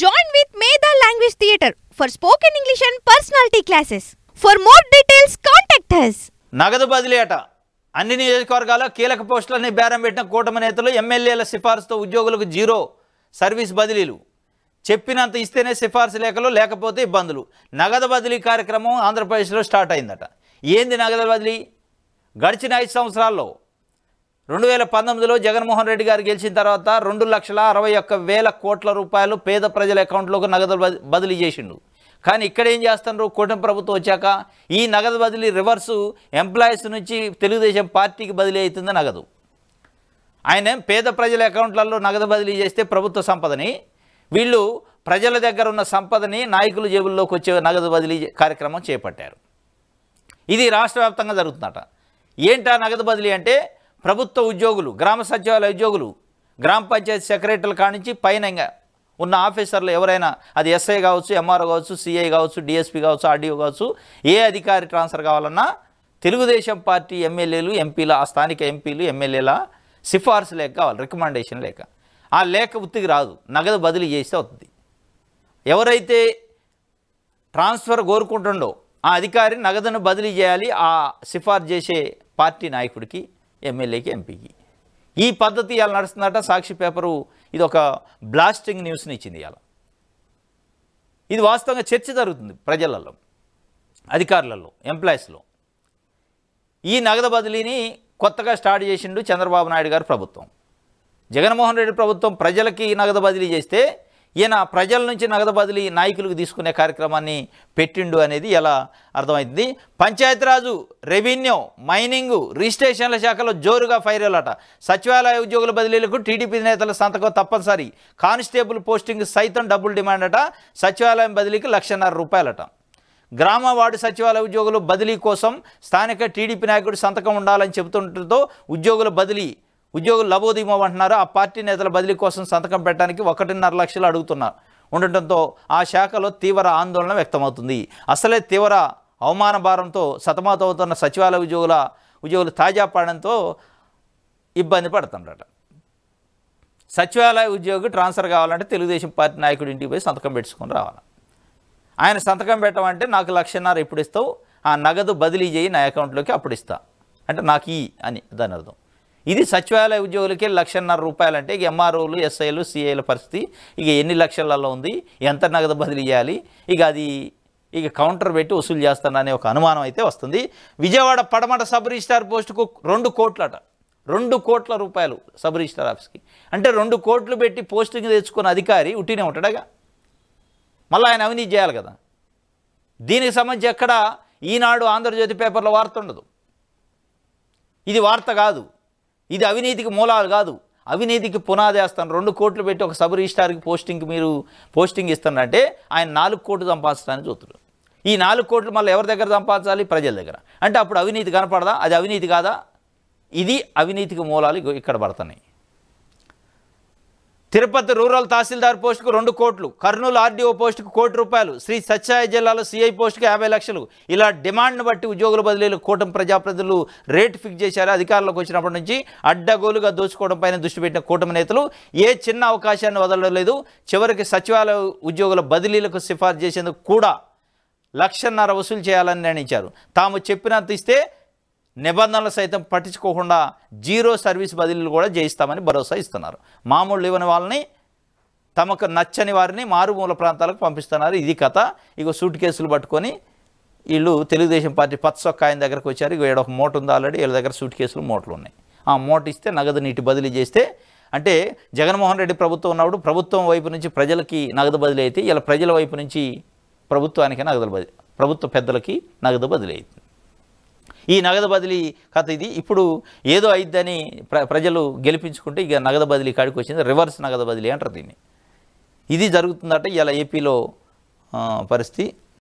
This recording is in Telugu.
join with Medha language theatre for spoken English and personality classes for more details contact us నగదు బదిలీ అట అన్ని నియోజకవర్గాల్లో కీలక పోస్టులని బేరం పెట్టిన కూటమి నేతలు ఎమ్మెల్యేల సిఫార్సుతో ఉద్యోగులకు జీరో సర్వీస్ బదిలీలు చెప్పినంత ఇస్తేనే సిఫార్సు లేఖలు లేకపోతే ఇబ్బందులు నగదు బదిలీ కార్యక్రమం ఆంధ్రప్రదేశ్లో స్టార్ట్ అయిందట ఏంది నగదు బదిలీ గడిచిన ఐదు సంవత్సరాల్లో రెండు వేల పంతొమ్మిదిలో జగన్మోహన్ రెడ్డి గారు గెలిచిన తర్వాత రెండు లక్షల అరవై ఒక్క వేల కోట్ల రూపాయలు పేద ప్రజల అకౌంట్లోకి నగదు బదిలీ చేసిండు కానీ ఇక్కడ ఏం చేస్తున్నారు కూటమి ప్రభుత్వం వచ్చాక ఈ నగదు బదిలీ రివర్సు ఎంప్లాయీస్ నుంచి తెలుగుదేశం పార్టీకి బదిలీ అవుతుంది నగదు ఆయన పేద ప్రజల అకౌంట్లలో నగదు బదిలీ చేస్తే ప్రభుత్వ సంపదని వీళ్ళు ప్రజల దగ్గర ఉన్న సంపదని నాయకుల జేబుల్లోకి వచ్చే నగదు బదిలీ కార్యక్రమం చేపట్టారు ఇది రాష్ట్ర వ్యాప్తంగా జరుగుతుందట ఏంటా నగదు బదిలీ అంటే ప్రభుత్వ ఉద్యోగులు గ్రామ సచివాలయ ఉద్యోగులు గ్రామ పంచాయతీ సెక్రటరీల కానించి పైన ఉన్న ఆఫీసర్లు ఎవరైనా అది ఎస్ఐ కావచ్చు ఎంఆర్ఓ కావచ్చు సిఐ కావచ్చు డిఎస్పీ కావచ్చు ఆర్డీఓ కావచ్చు ఏ అధికారి ట్రాన్స్ఫర్ కావాలన్నా తెలుగుదేశం పార్టీ ఎమ్మెల్యేలు ఎంపీల ఆ స్థానిక ఎంపీలు ఎమ్మెల్యేల సిఫార్సు లేక కావాలి రికమెండేషన్ లేక ఆ లేఖ ఉత్తికి రాదు నగదు బదిలీ చేస్తే అవుతుంది ఎవరైతే ట్రాన్స్ఫర్ కోరుకుంటుండో ఆ అధికారి నగదును బదిలీ చేయాలి ఆ సిఫార్సు చేసే పార్టీ నాయకుడికి ఎమ్మెల్యేకి ఎంపీకి ఈ పద్ధతి ఇలా నడుస్తుందట సాక్షి పేపరు ఇది ఒక బ్లాస్టింగ్ న్యూస్ని ఇచ్చింది ఇలా ఇది వాస్తవంగా చర్చ జరుగుతుంది ప్రజలలో అధికారులలో ఎంప్లాయీస్లో ఈ నగదు బదిలీని కొత్తగా స్టార్ట్ చేసిండు చంద్రబాబు నాయుడు గారు ప్రభుత్వం జగన్మోహన్ రెడ్డి ప్రభుత్వం ప్రజలకి నగదు బదిలీ చేస్తే ఈయన ప్రజల నుంచి నగదు బదిలీ నాయకులకు తీసుకునే కార్యక్రమాన్ని పెట్టిండు అనేది ఎలా అర్థమవుతుంది పంచాయతీరాజు రెవెన్యూ మైనింగ్ రిజిస్ట్రేషన్ల శాఖలో జోరుగా ఫైర్ అలట సచివాలయ ఉద్యోగుల బదిలీలకు టీడీపీ నేతల సంతకం తప్పనిసరి కానిస్టేబుల్ పోస్టింగ్ సైతం డబ్బులు డిమాండ్ అట సచివాలయం బదిలీకి లక్షన్నర రూపాయలట గ్రామ వార్డు సచివాలయ ఉద్యోగులు బదిలీ కోసం స్థానిక టీడీపీ నాయకుడు సంతకం ఉండాలని చెబుతుండటంతో ఉద్యోగుల బదిలీ ఉద్యోగులు లబోదిమం అంటున్నారు ఆ పార్టీ నేతల బదిలీ కోసం సంతకం పెట్టడానికి ఒకటిన్నర లక్షలు అడుగుతున్నారు ఉండటంతో ఆ శాఖలో తీవ్ర ఆందోళన వ్యక్తమవుతుంది అసలే తీవ్ర అవమాన భారంతో సతమతమవుతున్న సచివాలయ ఉద్యోగుల ఉద్యోగులు తాజా పడడంతో ఇబ్బంది పడుతున్నారట సచివాలయ ఉద్యోగి ట్రాన్స్ఫర్ కావాలంటే తెలుగుదేశం పార్టీ నాయకుడి ఇంటికి పోయి సంతకం పెట్టుకుని రావాలి ఆయన సంతకం పెట్టమంటే నాకు లక్షన్నర ఇప్పుడు ఇస్తావు ఆ నగదు బదిలీ చేయి నా అకౌంట్లోకి అప్పుడు ఇస్తా అంటే నాకు ఈ అని దాని అర్థం ఇది సచివాలయ ఉద్యోగులకి లక్షన్నర రూపాయలు అంటే ఇక ఎంఆర్ఓలు ఎస్ఐలు సిఐల పరిస్థితి ఇక ఎన్ని లక్షలలో ఉంది ఎంత నగదు బదిలీ ఇవ్వాలి ఇక అది ఇక కౌంటర్ పెట్టి వసూలు చేస్తాననే ఒక అనుమానం అయితే వస్తుంది విజయవాడ పడమట సబ్ రిజిస్టార్ పోస్టుకు రెండు కోట్లట రెండు కోట్ల రూపాయలు సబ్ రిజిస్టార్ ఆఫీస్కి అంటే రెండు కోట్లు పెట్టి పోస్టింగ్ తెచ్చుకున్న అధికారి ఉట్టినే ఉంటాడగా మళ్ళీ ఆయన అవినీతి చేయాలి కదా దీనికి సంబంధించి ఎక్కడ ఈనాడు ఆంధ్రజ్యోతి పేపర్లో వార్త ఉండదు ఇది వార్త కాదు ఇది అవినీతికి మూలాలు కాదు అవినీతికి పునాదేస్తాను రెండు కోట్లు పెట్టి ఒక సబ్ రిజిస్టార్కి పోస్టింగ్కి మీరు పోస్టింగ్ ఇస్తున్నారంటే ఆయన నాలుగు కోట్లు సంపాదించడానికి చూతున్నారు ఈ నాలుగు కోట్లు మళ్ళీ ఎవరి దగ్గర సంపాదించాలి ప్రజల దగ్గర అంటే అప్పుడు అవినీతి కనపడదా అది అవినీతి కాదా ఇది అవినీతికి మూలాలు ఇక్కడ పడుతున్నాయి తిరుపతి రూరల్ తహసీల్దార్ పోస్టుకు రెండు కోట్లు కర్నూలు ఆర్డీఓ పోస్టుకు కోటి రూపాయలు శ్రీ సత్యాయ జిల్లాలో సిఐ పోస్టుకు యాభై లక్షలు ఇలా డిమాండ్ను బట్టి ఉద్యోగుల బదిలీలు కూటం ప్రజాప్రతినిధులు రేటు ఫిక్స్ చేశారు అధికారులకు వచ్చినప్పటి నుంచి అడ్డగోలుగా దోచుకోవడం పైన దృష్టి పెట్టిన కూటమి నేతలు ఏ చిన్న అవకాశాన్ని వదలలేదు చివరికి సచివాలయ ఉద్యోగుల బదిలీలకు సిఫార్సు చేసేందుకు కూడా లక్షన్నర వసూలు చేయాలని నిర్ణయించారు తాము చెప్పినంత ఇస్తే నిబంధనలు సైతం పట్టించుకోకుండా జీరో సర్వీస్ బదిలీలు కూడా చేయిస్తామని భరోసా ఇస్తున్నారు మామూలు ఇవ్వని వాళ్ళని తమకు నచ్చని వారిని మారుమూల ప్రాంతాలకు పంపిస్తున్నారు ఇది కథ ఇక సూట్ కేసులు పట్టుకొని వీళ్ళు తెలుగుదేశం పార్టీ పచ్చొక్క ఆయన దగ్గరకు వచ్చారు ఇక ఒక మూట ఉంది ఆల్రెడీ వీళ్ళ దగ్గర సూట్ కేసులు మూటలు ఉన్నాయి ఆ మూట ఇస్తే నగదు నీటి బదిలీ చేస్తే అంటే జగన్మోహన్ రెడ్డి ప్రభుత్వం ఉన్నప్పుడు ప్రభుత్వం వైపు నుంచి ప్రజలకి నగదు బదిలీ అయితే ఇలా ప్రజల వైపు నుంచి ప్రభుత్వానికి నగదు బదిలీ ప్రభుత్వ పెద్దలకి నగదు బదిలీ అవుతుంది ఈ నగదు బదిలీ కథ ఇది ఇప్పుడు ఏదో అయిద్దని ప్ర ప్రజలు గెలిపించుకుంటే ఇక నగదు బదిలీ కాడికి వచ్చింది రివర్స్ నగదు బదిలీ అంటారు దీన్ని ఇది జరుగుతుందంటే ఇలా ఏపీలో పరిస్థితి